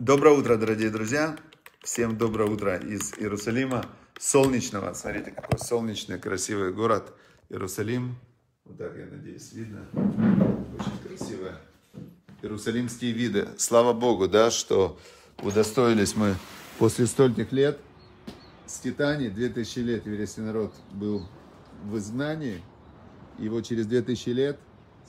Доброе утро, дорогие друзья. Всем доброе утро из Иерусалима. Солнечного. Смотрите, какой солнечный, красивый город. Иерусалим. Вот так, я надеюсь, видно. Очень красиво. Иерусалимские виды. Слава Богу, да, что удостоились мы после стольких лет с скитаний. 2000 лет еврейский народ был в изгнании. Его через 2000 лет,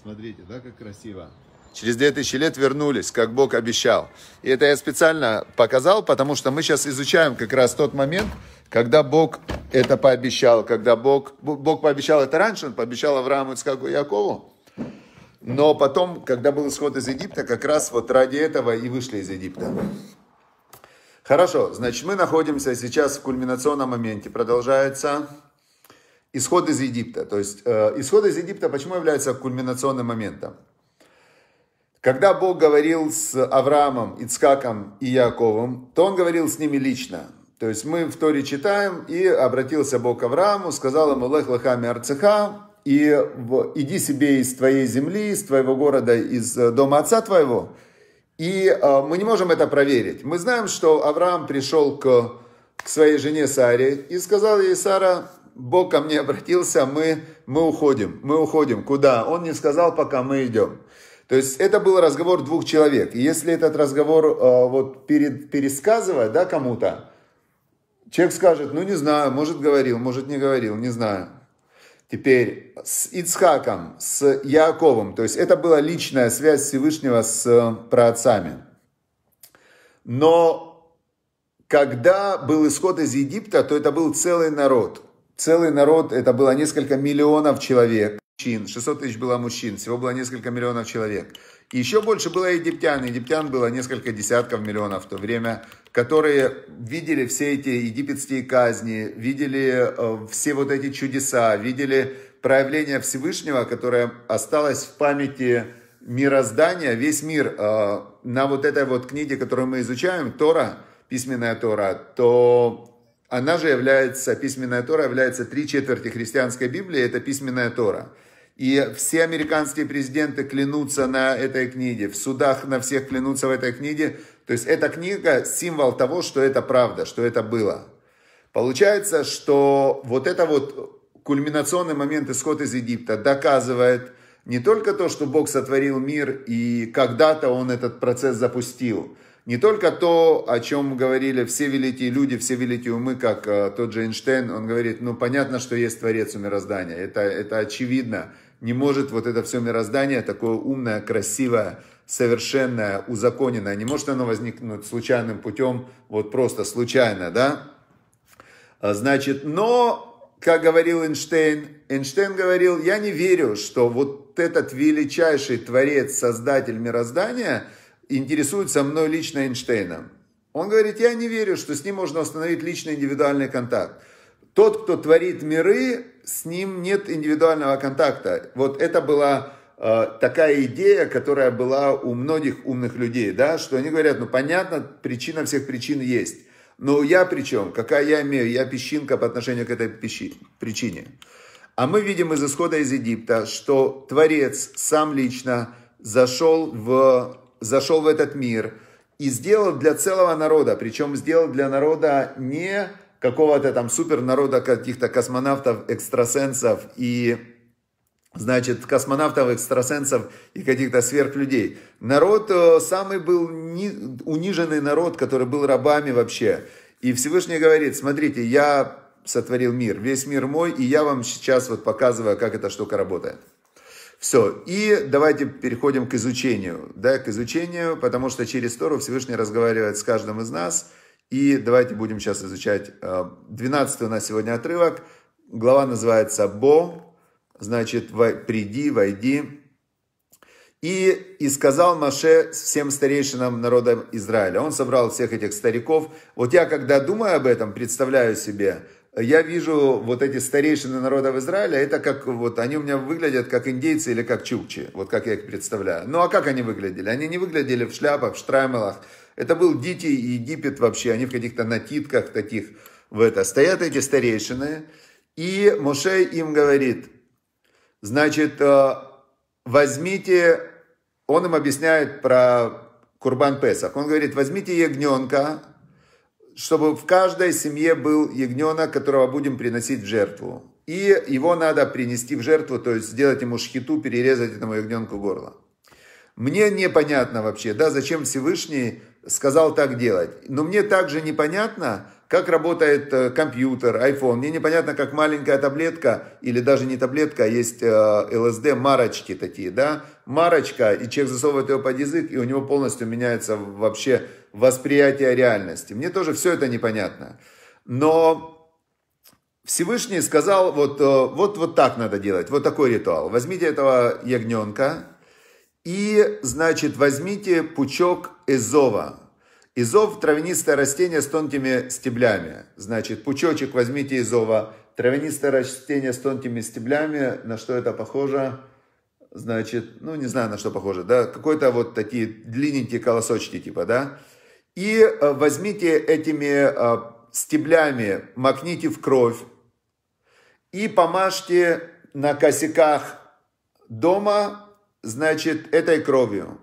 смотрите, да, как красиво. Через 2000 лет вернулись, как Бог обещал. И это я специально показал, потому что мы сейчас изучаем как раз тот момент, когда Бог это пообещал, когда Бог, Бог пообещал это раньше, Он пообещал Аврааму, Ицхаку и Якову, но потом, когда был исход из Египта, как раз вот ради этого и вышли из Египта. Хорошо, значит, мы находимся сейчас в кульминационном моменте. Продолжается исход из Египта. То есть, э, исход из Египта почему является кульминационным моментом? Когда Бог говорил с Авраамом, Ицкаком и Яковом, то Он говорил с ними лично. То есть мы в Торе читаем, и обратился Бог к Аврааму, сказал ему «Лех лахами арцеха», и «Иди себе из твоей земли, из твоего города, из э, дома отца твоего». И э, мы не можем это проверить. Мы знаем, что Авраам пришел к, к своей жене Саре и сказал ей, Сара, Бог ко мне обратился, мы, мы уходим, мы уходим. Куда? Он не сказал, пока мы идем. То есть это был разговор двух человек. И если этот разговор э, вот перед, пересказывать да, кому-то, человек скажет, ну не знаю, может говорил, может не говорил, не знаю. Теперь с Ицхаком, с Яковом, то есть это была личная связь Всевышнего с э, праотцами. Но когда был исход из Египта, то это был целый народ. Целый народ, это было несколько миллионов человек – мужчин, 600 тысяч было мужчин, всего было несколько миллионов человек. И еще больше было египтян, египтян было несколько десятков миллионов в то время, которые видели все эти египетские казни, видели э, все вот эти чудеса, видели проявление Всевышнего, которое осталось в памяти мироздания, весь мир э, на вот этой вот книге, которую мы изучаем, Тора, письменная Тора, то она же является, письменная Тора является три четверти христианской Библии, это письменная Тора. И все американские президенты клянутся на этой книге, в судах на всех клянутся в этой книге. То есть эта книга символ того, что это правда, что это было. Получается, что вот это вот кульминационный момент исход из Египта доказывает не только то, что Бог сотворил мир и когда-то он этот процесс запустил, не только то, о чем говорили все великие люди, все великие умы, как э, тот же Эйнштейн, он говорит, ну понятно, что есть Творец у мироздания, это, это очевидно, не может вот это все мироздание, такое умное, красивое, совершенное, узаконенное, не может оно возникнуть случайным путем, вот просто случайно, да? А, значит, но, как говорил Эйнштейн, Эйнштейн говорил, я не верю, что вот этот величайший творец, создатель мироздания, интересуется мной лично Эйнштейном. Он говорит, я не верю, что с ним можно установить личный индивидуальный контакт тот, кто творит миры, с ним нет индивидуального контакта. Вот это была э, такая идея, которая была у многих умных людей, да, что они говорят, ну понятно, причина всех причин есть. Но я причем, какая я имею, я песчинка по отношению к этой пищи, причине. А мы видим из исхода из Египта, что Творец сам лично зашел в, зашел в этот мир и сделал для целого народа, причем сделал для народа не какого-то там супер народа каких-то космонавтов, экстрасенсов и значит, космонавтов, экстрасенсов и каких-то сверхлюдей. Народ, э, самый был ни, униженный народ, который был рабами вообще. И Всевышний говорит, смотрите, я сотворил мир, весь мир мой, и я вам сейчас вот показываю, как эта штука работает. Все, и давайте переходим к изучению, да, к изучению, потому что через Тору Всевышний разговаривает с каждым из нас – и давайте будем сейчас изучать 12 э, у нас сегодня отрывок. Глава называется «Бо», значит «Приди, войди». И, «И сказал Маше всем старейшинам народа Израиля». Он собрал всех этих стариков. Вот я, когда думаю об этом, представляю себе, я вижу вот эти старейшины народов Израиля, это как вот они у меня выглядят как индейцы или как чукчи, вот как я их представляю. Ну а как они выглядели? Они не выглядели в шляпах, в штраймелах, это был дикий Египет вообще, они в каких-то натитках таких в это. Стоят эти старейшины, и Моше им говорит, значит, э, возьмите, он им объясняет про Курбан Песах. Он говорит, возьмите ягненка, чтобы в каждой семье был ягненок, которого будем приносить в жертву. И его надо принести в жертву, то есть сделать ему шхиту, перерезать этому ягненку горло. Мне непонятно вообще, да, зачем Всевышний сказал так делать. Но мне также непонятно, как работает э, компьютер, iPhone. Мне непонятно, как маленькая таблетка, или даже не таблетка, а есть э, ЛСД, марочки такие, да, марочка, и человек засовывает его под язык, и у него полностью меняется вообще восприятие реальности. Мне тоже все это непонятно. Но Всевышний сказал, вот, э, вот, вот так надо делать, вот такой ритуал. Возьмите этого ягненка, и, значит, возьмите пучок эзова. Изов – травянистое растение с тонкими стеблями. Значит, пучочек возьмите изова. Травянистое растение с тонкими стеблями. На что это похоже? Значит, ну, не знаю, на что похоже, да? Какой-то вот такие длинненькие колосочки типа, да? И э, возьмите этими э, стеблями, макните в кровь и помажьте на косяках дома значит, этой кровью.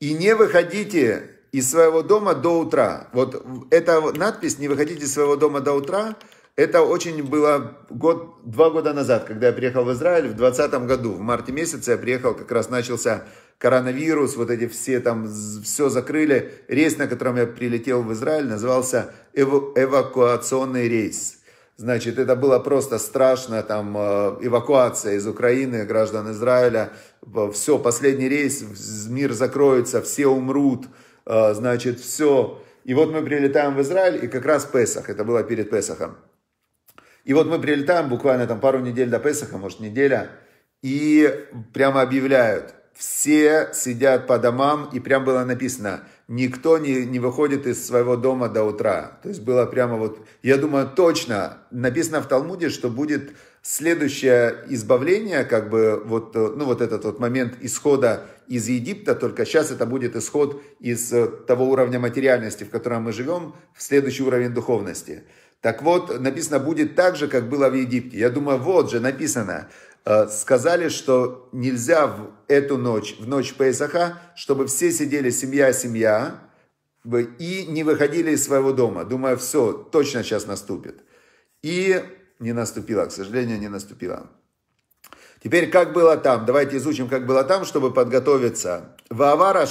И не выходите из своего дома до утра. Вот эта надпись «Не выходите из своего дома до утра» Это очень было год, два года назад, когда я приехал в Израиль, в 2020 году, в марте месяце я приехал, как раз начался коронавирус, вот эти все там, все закрыли. Рейс, на котором я прилетел в Израиль, назывался эвакуационный рейс. Значит, это было просто страшно, там, э, эвакуация из Украины, граждан Израиля, все, последний рейс, мир закроется, все умрут, э, значит, все. И вот мы прилетаем в Израиль, и как раз Песах, это было перед Песахом. И вот мы прилетаем буквально там пару недель до Песаха, может неделя, и прямо объявляют, все сидят по домам, и прям было написано – никто не, не выходит из своего дома до утра. То есть было прямо вот, я думаю, точно, написано в Талмуде, что будет следующее избавление, как бы вот, ну, вот этот вот момент исхода из Египта, только сейчас это будет исход из того уровня материальности, в котором мы живем, в следующий уровень духовности. Так вот, написано будет так же, как было в Египте. Я думаю, вот же написано, Э, сказали, что нельзя в эту ночь, в ночь Песаха, чтобы все сидели семья-семья и не выходили из своего дома, думая, все, точно сейчас наступит. И не наступило, к сожалению, не наступило. Теперь, как было там? Давайте изучим, как было там, чтобы подготовиться. Ваавар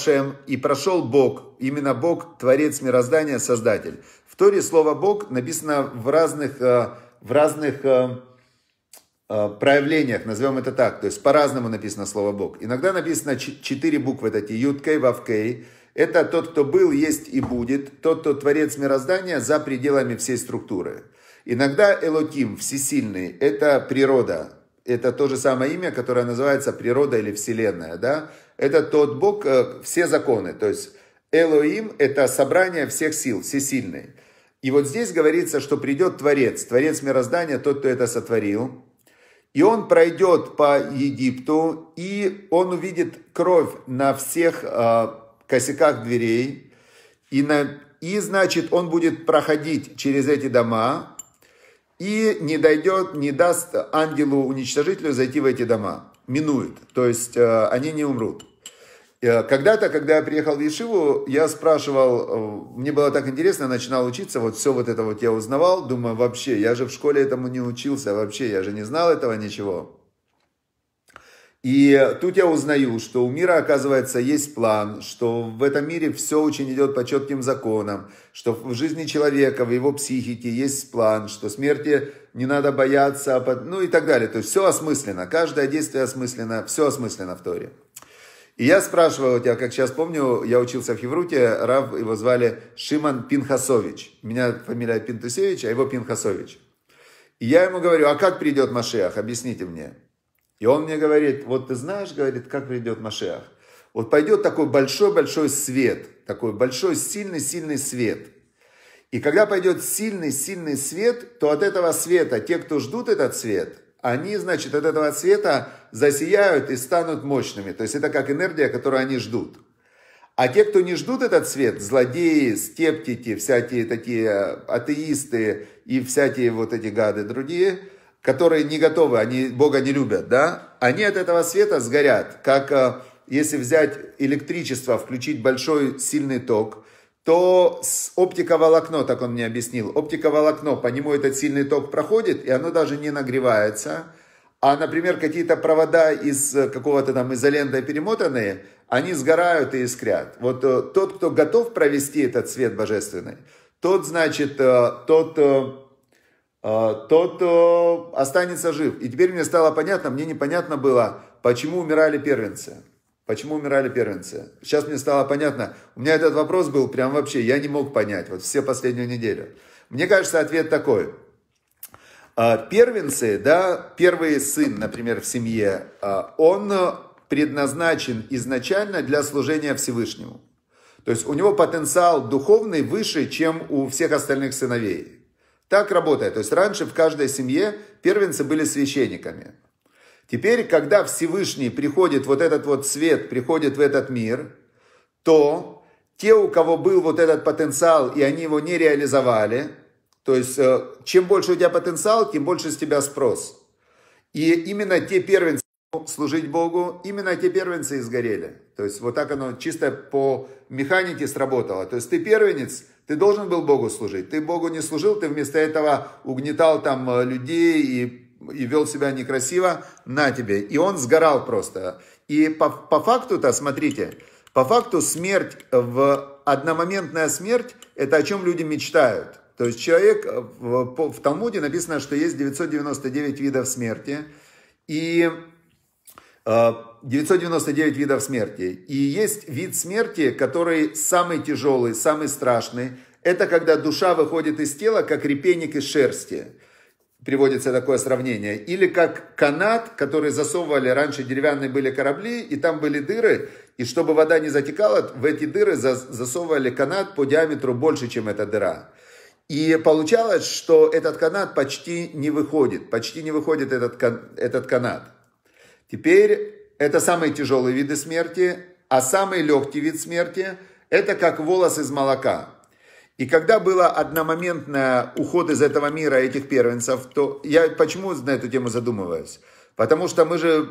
и прошел Бог, именно Бог, Творец мироздания, Создатель. В Торе слово Бог написано в разных, э, в разных э, Э, проявлениях, назовем это так, то есть по-разному написано слово Бог. Иногда написано четыре буквы такие, юткей, вавкей. Это тот, кто был, есть и будет, тот, кто творец мироздания за пределами всей структуры. Иногда Элоким, всесильный, это природа, это то же самое имя, которое называется природа или вселенная, да? Это тот Бог, э, все законы, то есть Элоим – это собрание всех сил, всесильный. И вот здесь говорится, что придет Творец, Творец мироздания, тот, кто это сотворил, и он пройдет по Египту, и он увидит кровь на всех э, косяках дверей. И, на, и, значит, он будет проходить через эти дома и не дойдет, не даст ангелу-уничтожителю зайти в эти дома. Минует, то есть э, они не умрут. Э, когда-то, когда я приехал в Ешиву, я спрашивал, э, мне было так интересно, я начинал учиться, вот все вот это вот я узнавал, думаю, вообще, я же в школе этому не учился, вообще, я же не знал этого ничего. И тут я узнаю, что у мира, оказывается, есть план, что в этом мире все очень идет по четким законам, что в жизни человека, в его психике есть план, что смерти не надо бояться, а ну и так далее. То есть все осмысленно, каждое действие осмысленно, все осмысленно в Торе. И я спрашивал, я как сейчас помню, я учился в Хевруте, Рав, его звали Шиман Пинхасович. У меня фамилия Пинтусевич, а его Пинхасович. И я ему говорю, а как придет Машиах, объясните мне. И он мне говорит, вот ты знаешь, говорит, как придет Машиах. Вот пойдет такой большой-большой свет, такой большой, сильный-сильный свет. И когда пойдет сильный-сильный свет, то от этого света те, кто ждут этот свет, они, значит, от этого света засияют и станут мощными. То есть это как энергия, которую они ждут. А те, кто не ждут этот свет, злодеи, скептики, всякие такие атеисты и всякие вот эти гады другие, которые не готовы, они Бога не любят, да, они от этого света сгорят. Как э, если взять электричество, включить большой сильный ток, то с оптиковолокно, так он мне объяснил, оптиковолокно, по нему этот сильный ток проходит, и оно даже не нагревается. А, например, какие-то провода из э, какого-то там изоленты перемотанные, они сгорают и искрят. Вот э, тот, кто готов провести этот свет божественный, тот, значит, э, тот тот останется жив. И теперь мне стало понятно, мне непонятно было, почему умирали первенцы. Почему умирали первенцы? Сейчас мне стало понятно. У меня этот вопрос был прям вообще, я не мог понять. Вот все последнюю неделю. Мне кажется, ответ такой. А, первенцы, да, первый сын, например, в семье, а, он предназначен изначально для служения Всевышнему. То есть у него потенциал духовный выше, чем у всех остальных сыновей. Так работает. То есть раньше в каждой семье первенцы были священниками. Теперь, когда Всевышний приходит, вот этот вот свет приходит в этот мир, то те, у кого был вот этот потенциал, и они его не реализовали, то есть э, чем больше у тебя потенциал, тем больше с тебя спрос. И именно те первенцы, служить Богу, именно те первенцы изгорели. То есть вот так оно чисто по механике сработало. То есть ты первенец, ты должен был Богу служить. Ты Богу не служил, ты вместо этого угнетал там э, людей и и вел себя некрасиво, на тебе. И он сгорал просто. И по, по факту-то, смотрите, по факту смерть, в одномоментная смерть, это о чем люди мечтают. То есть человек, э, в, в Талмуде написано, что есть 999 видов смерти. И 999 э, видов смерти. И есть вид смерти, который самый тяжелый, самый страшный. Это когда душа выходит из тела, как репейник из шерсти приводится такое сравнение. Или как канат, который засовывали, раньше деревянные были корабли, и там были дыры, и чтобы вода не затекала, в эти дыры засовывали канат по диаметру больше, чем эта дыра. И получалось, что этот канат почти не выходит, почти не выходит этот, этот канат. Теперь это самые тяжелые виды смерти, а самый легкий вид смерти – это как волос из молока. И когда был одномоментный уход из этого мира этих первенцев, то я почему на эту тему задумываюсь? Потому что мы же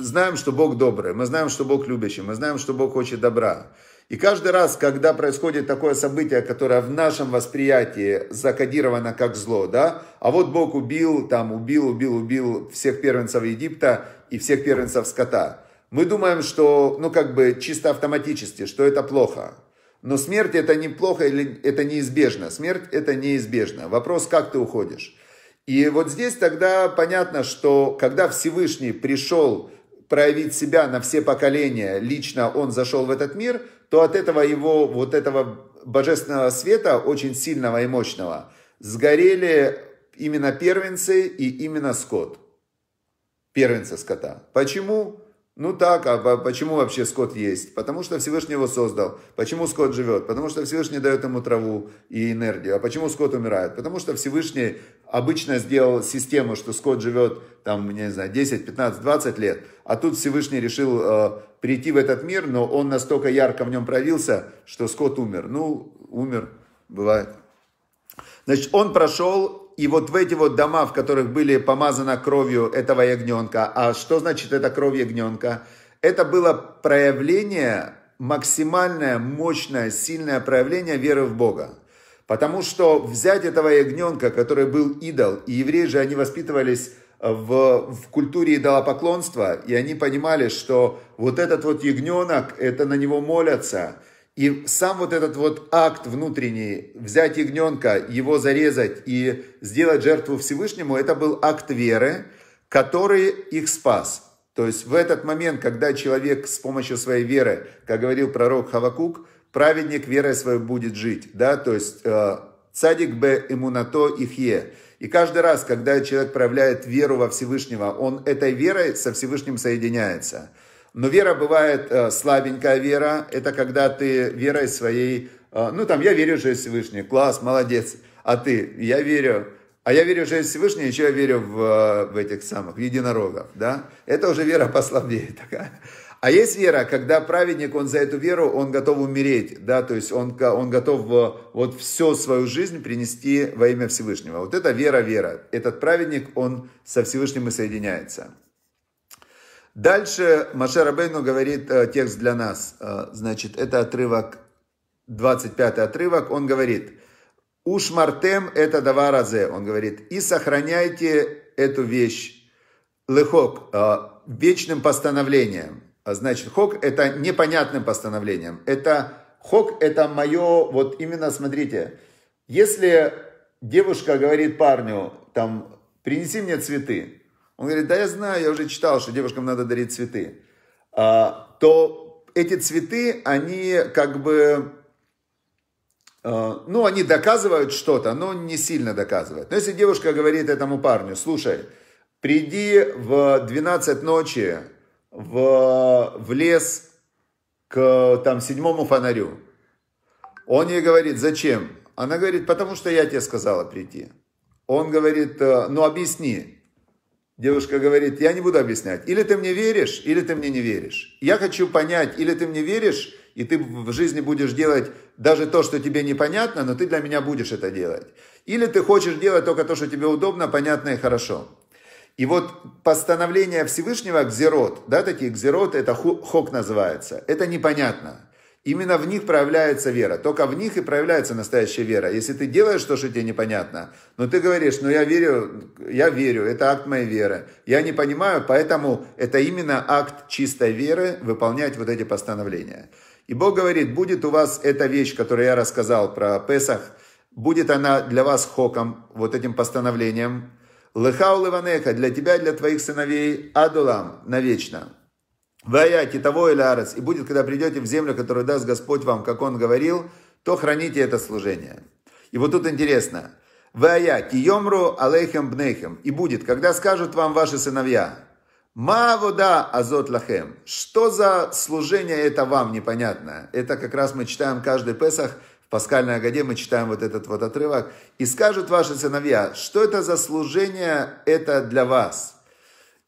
знаем, что Бог добрый, мы знаем, что Бог любящий, мы знаем, что Бог хочет добра. И каждый раз, когда происходит такое событие, которое в нашем восприятии закодировано как зло, да, а вот Бог убил, там, убил, убил, убил всех первенцев Египта и всех первенцев скота, мы думаем, что, ну, как бы чисто автоматически, что это плохо. Но смерть это неплохо или это неизбежно. Смерть это неизбежно. Вопрос, как ты уходишь. И вот здесь тогда понятно, что когда Всевышний пришел проявить себя на все поколения, лично он зашел в этот мир, то от этого его, вот этого божественного света, очень сильного и мощного, сгорели именно первенцы и именно скот. Первенцы скота. Почему? Ну так, а почему вообще скот есть? Потому что Всевышний его создал. Почему скот живет? Потому что Всевышний дает ему траву и энергию. А почему скот умирает? Потому что Всевышний обычно сделал систему, что скот живет там, не знаю, 10, 15, 20 лет. А тут Всевышний решил э, прийти в этот мир, но он настолько ярко в нем проявился, что скот умер. Ну, умер, бывает. Значит, он прошел и вот в эти вот дома, в которых были помазаны кровью этого ягненка, а что значит эта кровь ягненка? Это было проявление, максимальное, мощное, сильное проявление веры в Бога. Потому что взять этого ягненка, который был идол, и евреи же, они воспитывались в, в культуре идолопоклонства, и они понимали, что вот этот вот ягненок, это на него молятся – и сам вот этот вот акт внутренний, взять ягненка, его зарезать и сделать жертву Всевышнему, это был акт веры, который их спас. То есть в этот момент, когда человек с помощью своей веры, как говорил пророк Хавакук, праведник верой своей будет жить, да, то есть э, цадик бе имунато ихе. И каждый раз, когда человек проявляет веру во Всевышнего, он этой верой со Всевышним соединяется – но вера бывает э, слабенькая вера, это когда ты верой своей, э, ну там я верю, что есть Всевышний, класс, молодец, а ты, я верю, а я верю, что есть Всевышний, еще я верю в, э, в этих самых, в единорогов, да, это уже вера послабее такая. А есть вера, когда праведник, он за эту веру, он готов умереть, да, то есть он, он готов э, вот всю свою жизнь принести во имя Всевышнего. Вот это вера-вера. Этот праведник, он со Всевышним и соединяется. Дальше Машер Рабейну говорит э, текст для нас. Э, значит, это отрывок, 25 отрывок. Он говорит, «Ушмартем это два раза. Он говорит, «И сохраняйте эту вещь, лехок, э, вечным постановлением». А Значит, хок – это непонятным постановлением. Это хок – это мое, вот именно, смотрите, если девушка говорит парню, там, принеси мне цветы, он говорит, да я знаю, я уже читал, что девушкам надо дарить цветы, а, то эти цветы, они как бы, а, ну, они доказывают что-то, но не сильно доказывают. Но если девушка говорит этому парню, слушай, приди в 12 ночи в, в лес к там седьмому фонарю. Он ей говорит, зачем? Она говорит, потому что я тебе сказала прийти. Он говорит, ну объясни. Девушка говорит, я не буду объяснять. Или ты мне веришь, или ты мне не веришь. Я хочу понять, или ты мне веришь, и ты в жизни будешь делать даже то, что тебе непонятно, но ты для меня будешь это делать. Или ты хочешь делать только то, что тебе удобно, понятно и хорошо. И вот постановление Всевышнего Гзерот, да, такие Гзерот, это хок называется, это непонятно. Именно в них проявляется вера. Только в них и проявляется настоящая вера. Если ты делаешь то, что тебе непонятно, но ты говоришь, ну я верю, я верю, это акт моей веры. Я не понимаю, поэтому это именно акт чистой веры выполнять вот эти постановления. И Бог говорит, будет у вас эта вещь, которую я рассказал про Песах, будет она для вас хоком, вот этим постановлением. Лехау Леванеха, для тебя и для твоих сыновей, Адулам, навечно. Ваяки того или арец. И будет, когда придете в землю, которую даст Господь вам, как Он говорил, то храните это служение. И вот тут интересно. Вая киемру алейхем бнейхем. И будет, когда скажут вам ваши сыновья, ма вода азот лахем. Что за служение это вам непонятно? Это как раз мы читаем каждый Песах, в Пасхальной Агаде мы читаем вот этот вот отрывок. И скажут ваши сыновья, что это за служение это для вас?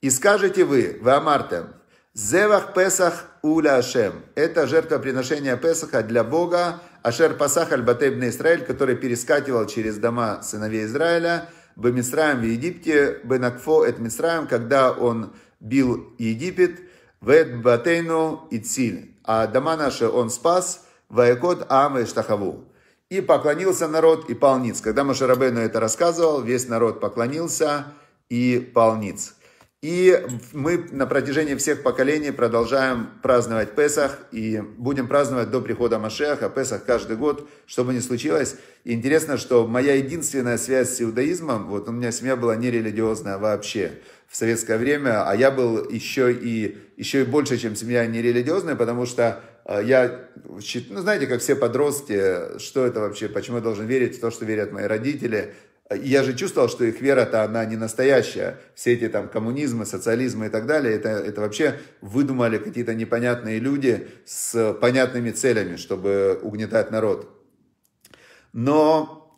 И скажете вы, вы амартем, Зевах Песах Уля Ашем. Это жертвоприношение Песаха для Бога. Ашер Пасах Аль-Батебный Израиль, который перескакивал через дома сыновей Израиля. бы мисраем в Египте, бы накфо эт Мисраем, когда он бил Египет, Вет Батейну и Циль. А дома наши он спас, Ваекот Ам и Штахаву. И поклонился народ и полниц. Когда Машарабейну это рассказывал, весь народ поклонился и полниц. И мы на протяжении всех поколений продолжаем праздновать Песах и будем праздновать до прихода Машеха, Песах каждый год, что бы ни случилось. И интересно, что моя единственная связь с иудаизмом, вот у меня семья была нерелигиозная вообще в советское время, а я был еще и, еще и больше, чем семья нерелигиозная, потому что э, я, ну знаете, как все подростки, что это вообще, почему я должен верить в то, что верят мои родители, я же чувствовал, что их вера-то, она не настоящая. Все эти там коммунизмы, социализмы и так далее, это, это вообще выдумали какие-то непонятные люди с понятными целями, чтобы угнетать народ. Но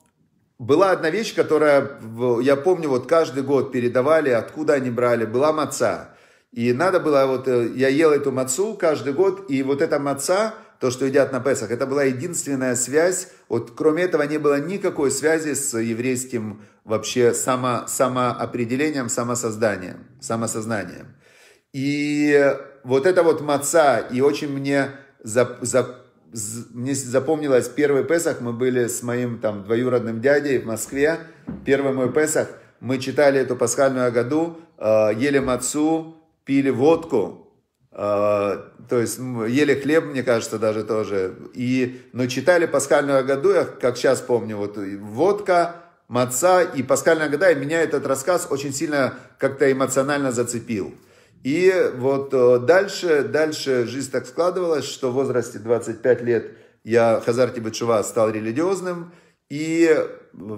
была одна вещь, которая, я помню, вот каждый год передавали, откуда они брали, была маца. И надо было, вот э, я ел эту мацу каждый год, и вот эта маца, то, что едят на Песах. Это была единственная связь. Вот кроме этого не было никакой связи с еврейским вообще само, самоопределением, самосозданием, самосознанием. И вот это вот маца, и очень мне, за, за, мне запомнилось первый Песах, мы были с моим там двоюродным дядей в Москве, первый мой Песах, мы читали эту пасхальную году, э, ели мацу, пили водку, а, то есть ели хлеб, мне кажется, даже тоже. И, но читали пасхальную Агаду, я как сейчас помню, вот водка, маца и пасхальная года и меня этот рассказ очень сильно как-то эмоционально зацепил. И вот э, дальше, дальше жизнь так складывалась, что в возрасте 25 лет я Хазарти Бачува стал религиозным, и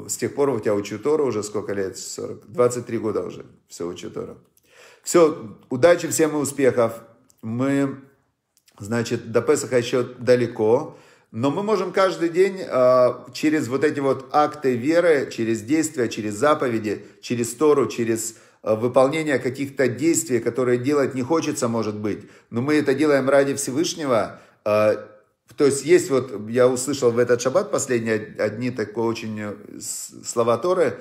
с тех пор у тебя учу Тору уже сколько лет? 40, 23 года уже все учу Тору. Все, удачи всем и успехов мы, значит, до Песаха еще далеко, но мы можем каждый день а, через вот эти вот акты веры, через действия, через заповеди, через Тору, через а, выполнение каких-то действий, которые делать не хочется, может быть, но мы это делаем ради Всевышнего. А, то есть есть вот, я услышал в этот шаббат последние одни такое очень э, слова Торы,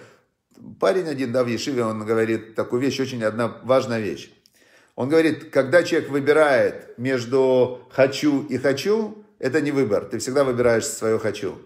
парень один, да, в Ешиве, он говорит такую вещь, очень одна важная вещь. Он говорит, когда человек выбирает между «хочу» и «хочу», это не выбор, ты всегда выбираешь свое «хочу».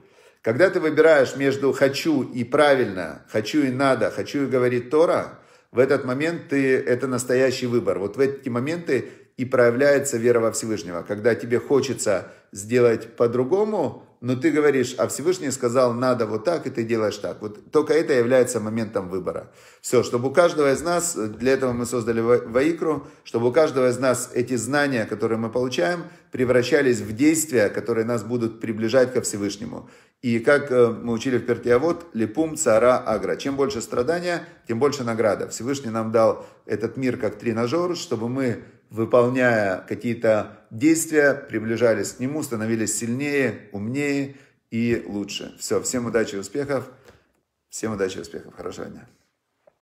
Когда ты выбираешь между «хочу» и «правильно», «хочу» и «надо», «хочу» и «говорит Тора», в этот момент ты, это настоящий выбор. Вот в эти моменты и проявляется вера во Всевышнего. Когда тебе хочется сделать по-другому, но ты говоришь, а Всевышний сказал, надо вот так, и ты делаешь так. Вот только это является моментом выбора. Все, чтобы у каждого из нас, для этого мы создали Ваикру, чтобы у каждого из нас эти знания, которые мы получаем, превращались в действия, которые нас будут приближать ко Всевышнему. И как э, мы учили в Пертиавод, липум цара агра. Чем больше страдания, тем больше награда. Всевышний нам дал этот мир как тренажер, чтобы мы выполняя какие-то действия, приближались к нему, становились сильнее, умнее и лучше. Все, всем удачи и успехов. Всем удачи и успехов. Хорошего дня.